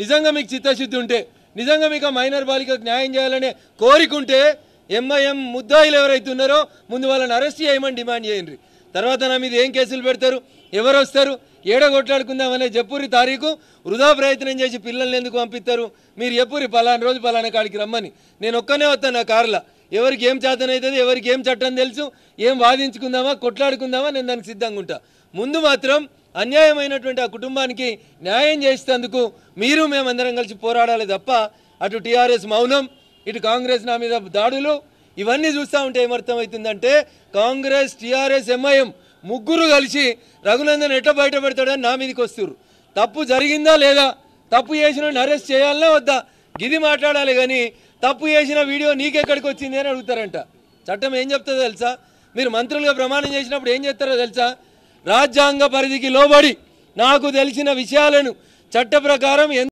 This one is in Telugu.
నిజంగా మీకు చిత్తశుద్ధి ఉంటే నిజంగా మీకు మైనర్ బాలికకు న్యాయం చేయాలనే కోరికుంటే ఎంఐఎం ముద్దాయిలు ఎవరైతే ఉన్నారో ముందు వాళ్ళని అరెస్ట్ చేయమని డిమాండ్ చేయండి తర్వాత నా మీద ఏం కేసులు పెడతారు ఎవరు వస్తారు ఏడ కొట్లాడుకుందామనే చెప్పురి తారీఖు వృధా ప్రయత్నం చేసి పిల్లల్ని ఎందుకు పంపిస్తారు మీరు ఎప్పుడు పలానా రోజు పలానా కాడికి రమ్మని నేను ఒక్కనే వస్తాను నా కార్లో ఎవరికి ఏం చేతనవుతుంది ఎవరికి ఏం చట్టం తెలుసు ఏం వాదించుకుందామా కొట్లాడుకుందామా నేను దానికి సిద్ధంగా ఉంటా ముందు మాత్రం అన్యాయమైనటువంటి ఆ కుటుంబానికి న్యాయం చేసేందుకు మీరు మేమందరం కలిసి పోరాడాలి తప్ప అటు టీఆర్ఎస్ మౌనం ఇటు కాంగ్రెస్ నా మీద దాడులు ఇవన్నీ చూస్తూ ఉంటే ఏమర్థమవుతుందంటే కాంగ్రెస్ టీఆర్ఎస్ ఎంఐఎం ముగ్గురు కలిసి రఘునందన్ ఎట్లా బయటపడతాడని నా మీదకి వస్తున్నారు తప్పు జరిగిందా లేదా తప్పు చేసిన అరెస్ట్ చేయాలన్నా వద్దా గిది మాట్లాడాలి కానీ తప్పు చేసిన వీడియో నీకెక్కడికి వచ్చింది అని అడుగుతారంట చట్టం ఏం చెప్తుందో తెలుసా మీరు మంత్రులుగా ప్రమాణం చేసినప్పుడు ఏం చేస్తారో తెలుసా రాజ్యాంగ పరిధికి లోబడి నాకు తెలిసిన విషయాలను చట్ట ప్రకారం